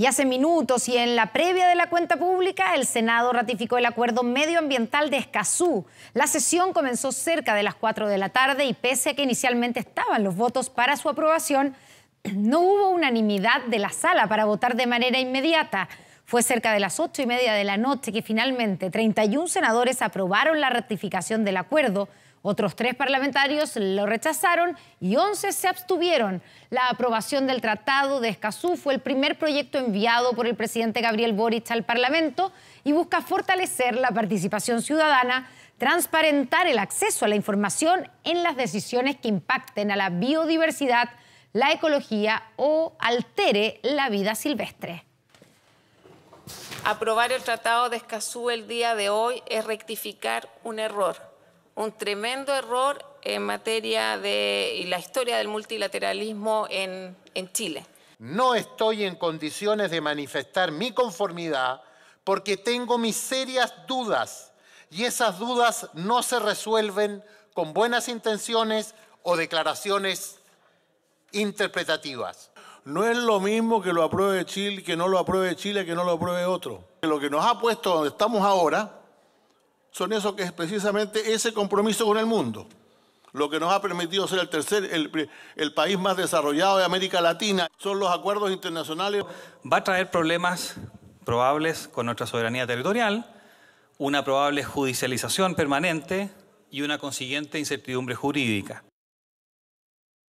Y hace minutos y en la previa de la cuenta pública, el Senado ratificó el acuerdo medioambiental de Escazú. La sesión comenzó cerca de las 4 de la tarde y pese a que inicialmente estaban los votos para su aprobación, no hubo unanimidad de la sala para votar de manera inmediata. Fue cerca de las 8 y media de la noche que finalmente 31 senadores aprobaron la ratificación del acuerdo otros tres parlamentarios lo rechazaron y 11 se abstuvieron. La aprobación del Tratado de Escazú fue el primer proyecto enviado por el presidente Gabriel Boric al Parlamento y busca fortalecer la participación ciudadana, transparentar el acceso a la información en las decisiones que impacten a la biodiversidad, la ecología o altere la vida silvestre. Aprobar el Tratado de Escazú el día de hoy es rectificar un error un tremendo error en materia de la historia del multilateralismo en, Chile. No estoy en condiciones de manifestar mi conformidad porque tengo mis serias dudas y esas dudas no se resuelven con buenas intenciones o declaraciones interpretativas. No es lo mismo que lo apruebe Chile, que no lo apruebe Chile, que no lo apruebe otro. Lo que nos ha puesto donde estamos ahora son eso que es precisamente ese compromiso con el mundo, lo que nos ha permitido ser el tercer, el, país más desarrollado de América Latina, son los acuerdos internacionales. Va a traer problemas probables con nuestra soberanía territorial, una probable judicialización permanente y una consiguiente incertidumbre jurídica.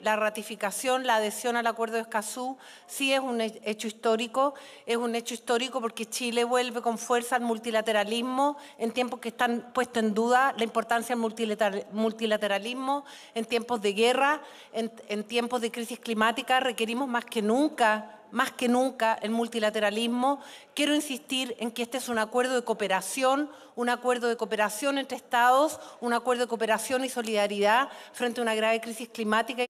La ratificación, la adhesión al Acuerdo de Escazú sí es un hecho histórico, es un hecho histórico porque Chile vuelve con fuerza al multilateralismo en tiempos que están puestos en duda la importancia del multilateralismo, en tiempos de guerra, en, tiempos de crisis climática, requerimos más que nunca más que nunca el multilateralismo. Quiero insistir en que este es un acuerdo de cooperación, un acuerdo de cooperación entre Estados, un acuerdo de cooperación y solidaridad frente a una grave crisis climática.